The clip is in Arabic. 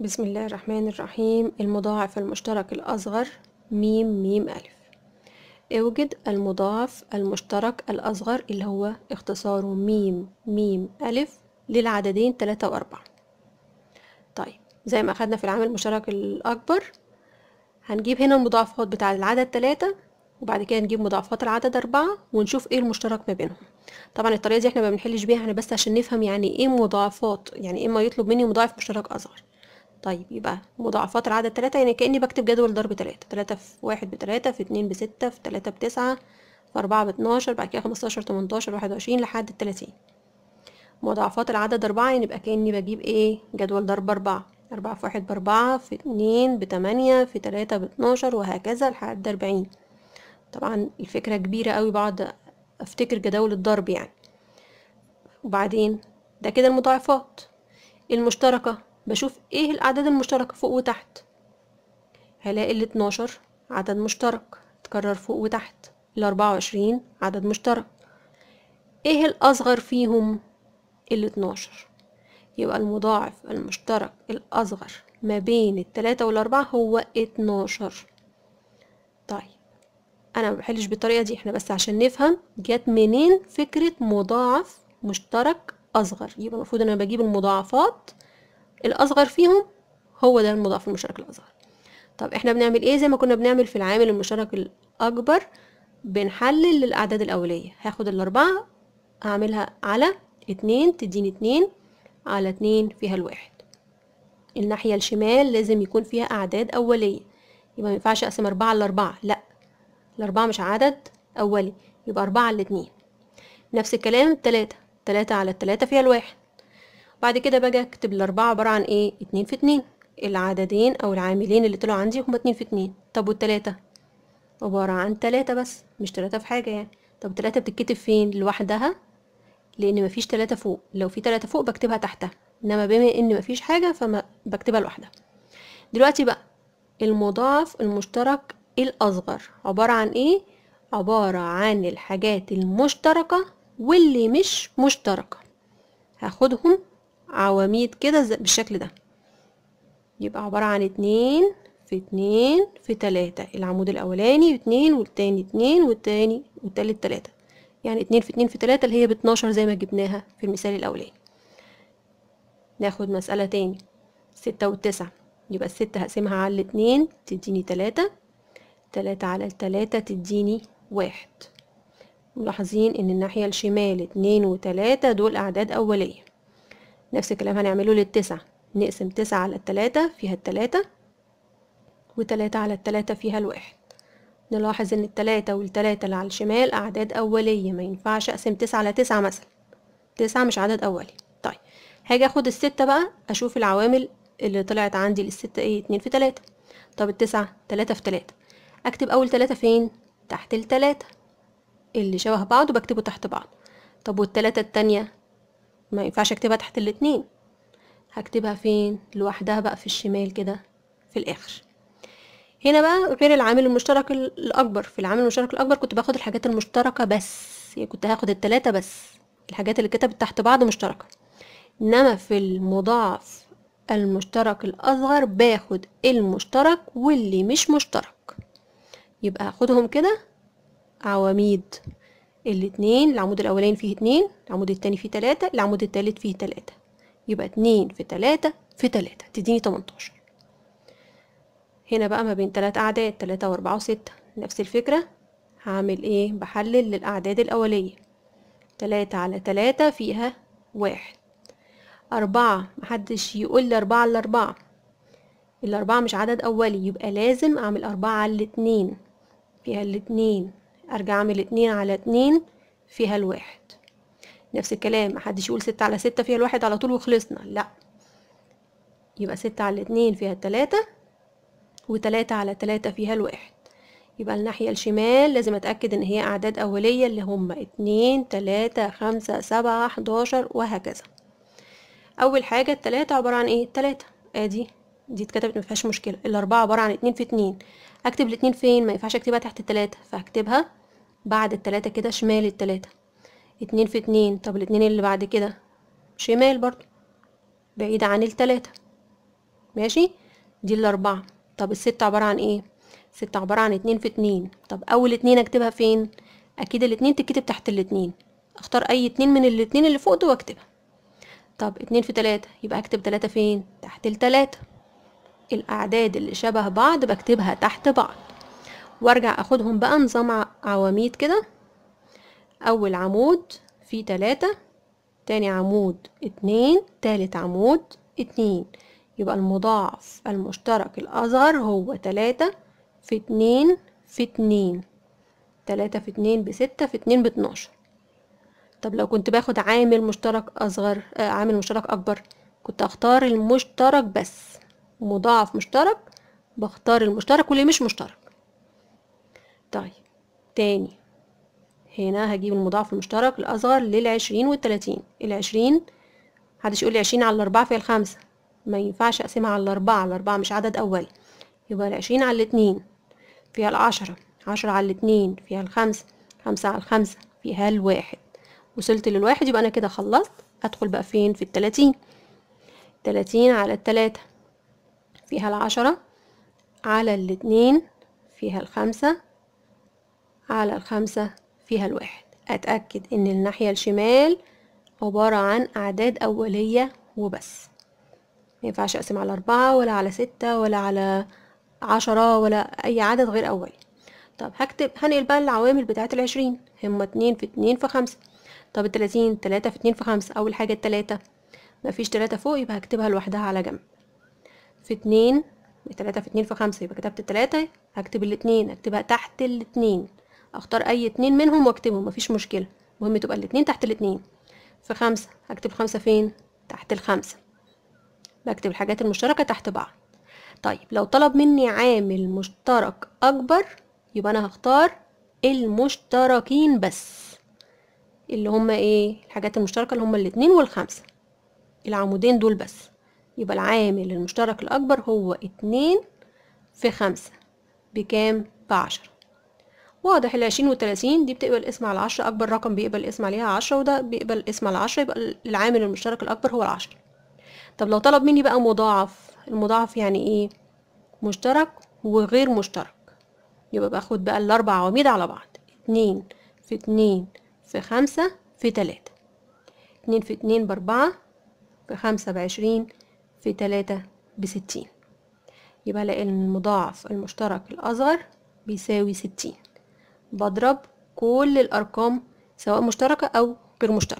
بسم الله الرحمن الرحيم المضاعف المشترك الأصغر ميم ميم ألف اوجد المضاعف المشترك الأصغر اللي هو اختصاره ميم ميم ألف للعددين تلاتة وأربعة طيب زي ما أخدنا في العامل المشترك الأكبر هنجيب هنا المضاعفات بتاع العدد تلاتة وبعد كده نجيب مضاعفات العدد أربعة ونشوف ايه المشترك ما بينهم طبعا الطريقة دي احنا ما بنحلش بيها احنا بس عشان نفهم يعني ايه مضاعفات يعني ايه ما يطلب مني مضاعف مشترك أصغر طيب يبقى مضاعفات العدد تلاتة يعني كأني بكتب جدول ضرب تلاتة تلاتة في واحد بتلاتة في اتنين بستة في تلاتة بتسعة في أربعة باتناشر بعد كده خمستاشر تمنتاشر واحد وعشرين لحد التلاتين مضاعفات العدد أربعة يعني يبقى كأني بجيب ايه جدول ضرب أربعة أربعة في واحد بأربعة في اتنين بتمانية في تلاتة باتناشر وهكذا لحد أربعين طبعا الفكرة كبيرة قوي بقعد أفتكر جداول الضرب يعني وبعدين ده كده المضاعفات المشتركة بشوف ايه الاعداد المشتركة فوق وتحت هلاقي ال 12 عدد مشترك تكرر فوق وتحت ال 24 عدد مشترك ايه الاصغر فيهم ال 12 يبقى المضاعف المشترك الاصغر ما بين التلاتة والاربعة هو 12 طيب انا ما بحلش بالطريقه دي احنا بس عشان نفهم جت منين فكره مضاعف مشترك اصغر يبقى المفروض انا بجيب المضاعفات الاصغر فيهم هو ده المضاعف المشترك الاصغر طب احنا بنعمل ايه زي ما كنا بنعمل في العامل المشترك الاكبر بنحلل الاعداد الاوليه هاخد الاربعه هعملها على اتنين تديني اتنين على اتنين فيها الواحد الناحيه الشمال لازم يكون فيها اعداد اوليه يبقى مينفعش اقسم اربعه على اربعه لا الاربعه مش عدد اولي يبقى اربعه على اتنين نفس الكلام التلاته تلاتة على التلاتة فيها الواحد بعد كده باجي اكتب الاربعة عبارة عن ايه اتنين في اتنين العددين او العاملين اللي طلعوا عندي هما اتنين في اتنين طب والتلاتة عبارة عن تلاتة بس مش تلاتة في حاجة يعني طب التلاتة بتتكتب فين لوحدها لان مفيش تلاتة فوق لو في تلاتة فوق بكتبها تحتها انما بما ان مفيش حاجة فما بكتبها لوحدها دلوقتي بقى المضاعف المشترك الاصغر عبارة عن ايه عبارة عن الحاجات المشتركة واللي مش مشتركة هاخدهم عواميد كده بالشكل ده يبقى عبارة عن اتنين في اتنين في تلاتة العمود الأولاني اتنين والتاني اتنين والتاني والتالت تلاتة يعني اتنين في اتنين في تلاتة اللي هي باتناشر زي ما جبناها في المثال الأولاني ناخد مسألة تاني ستة والتسعة يبقى الستة هقسمها على الاتنين تديني تلاتة تلاتة على التلاتة تديني واحد ملاحظين ان الناحية الشمال اتنين وتلاتة دول أعداد أولية نفس الكلام هنعمله للتسعة نقسم تسعة على التلاتة فيها التلاتة وتلاتة على التلاتة فيها الواحد نلاحظ ان التلاتة والتلاتة اللي على الشمال اعداد اولية ما ينفعش اقسم تسعة على تسعة مثلا تسعة مش عدد اولي طيب هاجي اخد الستة بقى اشوف العوامل اللي طلعت عندي للستة ايه اتنين في تلاتة طب التسعة تلاتة في تلاتة اكتب اول تلاتة فين تحت التلاتة اللي شبه بعض وبكتبه تحت بعض طب والتلاتة التانية ما ينفعش اكتبها تحت الاتنين هكتبها فين لوحدها بقى في الشمال كده في الاخر هنا بقى غير العامل المشترك الاكبر في العامل المشترك الاكبر كنت باخد الحاجات المشتركه بس يعني كنت هاخد التلاتة بس الحاجات اللي كتبت تحت بعض مشتركه انما في المضاعف المشترك الاصغر باخد المشترك واللي مش مشترك يبقى هاخدهم كده عواميد الاتنين العمود الاولاني فيه اتنين العمود التاني فيه تلاتة العمود التالت فيه تلاتة يبقى اتنين في تلاتة في تلاتة تديني تمنتاشر هنا بقى ما بين تلات اعداد تلاتة واربعة وستة نفس الفكرة هعمل ايه بحلل للاعداد الاولية تلاتة على تلاتة فيها واحد أربعة محدش يقول لي أربعة على أربعة الأربعة مش عدد أولي يبقى لازم أعمل أربعة على الاتنين فيها الاتنين ارجع اعمل اتنين على اتنين فيها الواحد نفس الكلام محدش يقول ستة على ستة فيها الواحد على طول وخلصنا لا يبقى ستة على اتنين فيها التلاتة وتلاتة على تلاتة فيها الواحد يبقى الناحية الشمال لازم اتأكد ان هي اعداد اولية اللي هم اتنين تلاتة خمسة سبعة حداشر وهكذا اول حاجة التلاتة عبارة عن ايه التلاتة ادي دي اتكتبت ما فيهاش مشكله الاربعه عباره عن اتنين في اتنين اكتب الاتنين فين ما ينفعش اكتبها تحت التلاته فهكتبها بعد التلاته كده شمال التلاته اتنين في اتنين طب الاتنين اللي بعد كده شمال برضو بعيد عن التلاته ماشي دي الاربعه طب الستة عبارة عن ايه ستة عبارة عن اتنين في اتنين طب اول اتنين اكتبها فين اكيد الاتنين تتكتب تحت الاتنين اختار اي اتنين من الاتنين اللي فوق دول واكتبها طب اتنين في تلاتة يبقى اكتب تلاتة فين تحت التلاتة الأعداد اللي شبه بعض بكتبها تحت بعض وارجع اخدهم بقى نظام عواميد كده اول عمود فيه تلاتة تاني عمود اتنين تالت عمود اتنين يبقى المضاعف المشترك الأصغر هو تلاتة في اتنين في اتنين تلاتة في اتنين بستة في اتنين باتناشر طب لو كنت باخد عامل مشترك أصغر آه عامل مشترك أكبر كنت أختار المشترك بس مضاعف مشترك بختار المشترك واللي مش مشترك طيب تاني هنا هجيب المضاعف المشترك الأصغر للعشرين والتلاتين العشرين محدش يقول لي عشرين على الأربعة في الخمسة ما ينفعش أقسمها على الأربعة الأربعة مش عدد أولي يبقى العشرين على الاتنين فيها العشرة عشرة على الاتنين فيها الخمسة خمسة على الخمسة فيها الواحد وصلت للواحد يبقى أنا كده خلصت أدخل بقى فين في التلاتين تلاتين على التلاتة فيها العشرة على الاتنين فيها الخمسة على الخمسة فيها الواحد أتأكد إن الناحية الشمال عبارة عن أعداد أولية وبس مينفعش أقسم على أربعة ولا على ستة ولا على عشرة ولا أي عدد غير أولي طب هكتب هنقل بقى العوامل بتاعت العشرين هما اتنين في اتنين في خمسة طب التلاتين تلاتة في اتنين في خمسة أول حاجة التلاتة مفيش تلاتة فوق يبقى هكتبها لوحدها على جنب في اتنين تلاتة في اتنين في خمسة يبقى كتبت التلاتة هكتب الاتنين اكتبها تحت الاتنين اختار اي اتنين منهم واكتبهم مفيش مشكلة المهم تبقى الاتنين تحت الاتنين في خمسة هكتب خمسة فين تحت الخمسة بكتب الحاجات المشتركة تحت بعض طيب لو طلب مني عامل مشترك اكبر يبقى انا هختار المشتركين بس اللي هما ايه الحاجات المشتركة اللي هما الاتنين والخمسة العمودين دول بس يبقى العامل المشترك الأكبر هو اتنين في خمسة بكام؟ بعشرة واضح العشرين والتلاتين دي بتقبل اسم على عشرة أكبر رقم بيقبل اسم عليها عشرة وده بيقبل اسم على عشرة يبقى العامل المشترك الأكبر هو العشرة طب لو طلب مني بقى مضاعف المضاعف يعني ايه؟ مشترك وغير مشترك يبقى باخد بقى الأربع عواميد على بعض اتنين في اتنين في خمسة في تلاتة اتنين في اتنين بأربعة في خمسة بعشرين في تلاتة بستين يبقى الاقي المضاعف المشترك الأصغر بيساوي ستين بضرب كل الأرقام سواء مشتركة أو غير مشتركة